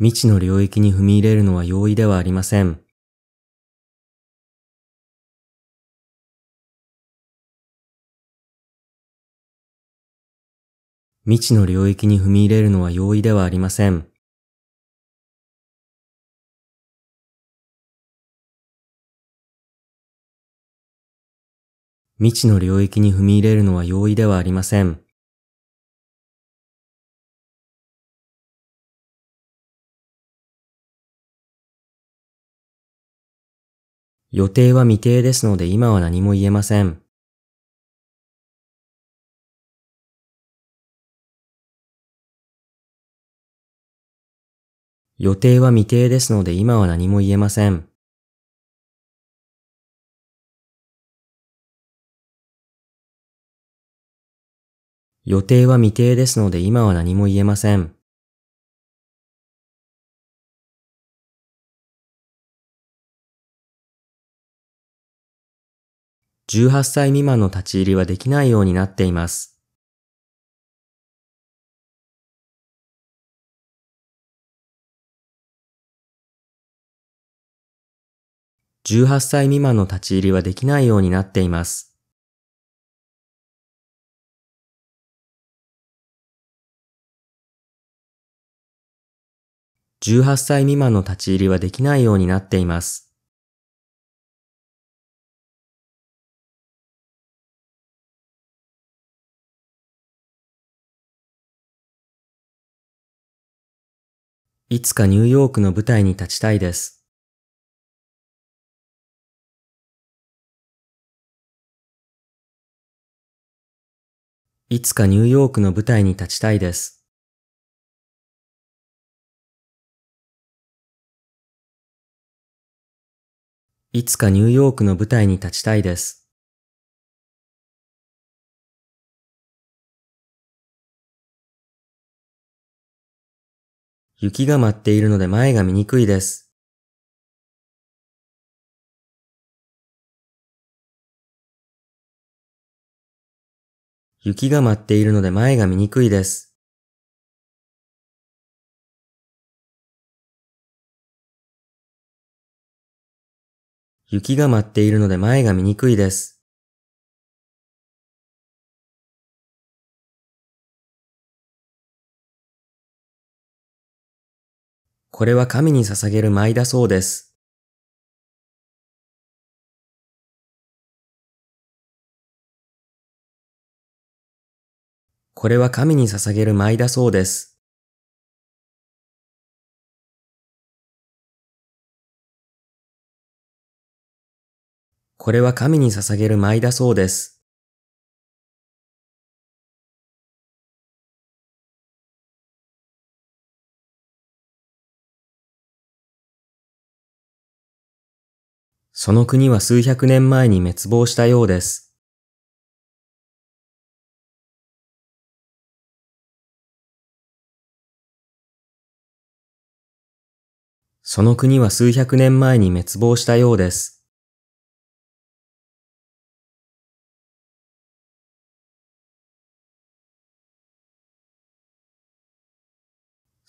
未知の領域に踏み入れるのは容易ではありません。未知の領域に踏み入れるのは容易ではありません。未知の領域に踏み入れるのは容易ではありません。予定は未定ですので今は何も言えません。予定は未定ですので今は何も言えません。予定は未定ですので今は何も言えません。18歳未満の立ち入りはできないようになっています。18歳未満の立ち入りはできないようになっています。18歳未満の立ち入りはできないようになっています。いつかニューヨークの舞台に立ちたいです。いつかニューヨークの舞台に立ちたいです。いつかニューヨークの舞台に立ちたいです。雪が舞っているので前が見にくいです。雪が舞っているので前が見にくいです。雪が舞っているので前が見にくいです。これは神に捧げる舞だそうです。これは神に捧げる舞だそうです。これは神に捧げる舞だそうです。その国は数百年前に滅亡したようです。その国は数百年前に滅亡したようです。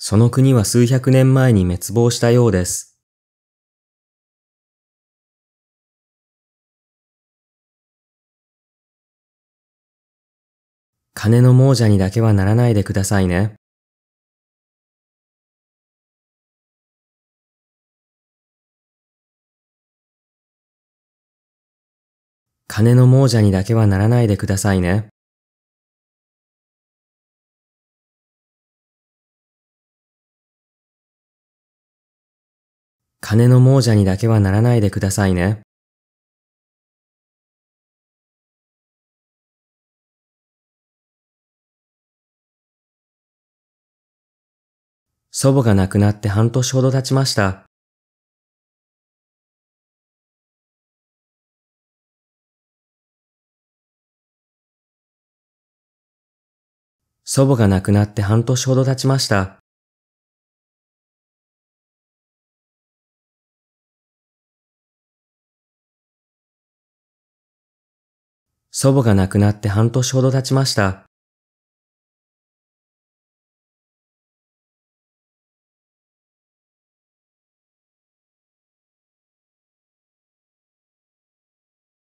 その国は数百年前に滅亡したようです。金の亡者にだけはならないでくださいね。金の亡者にだけはならないでくださいね。金の亡者にだけはならないでくださいね。祖母が亡くなって半年ほど経ちました。祖母が亡くなって半年ほど経ちました。祖母が亡くなって半年ほど経ちました。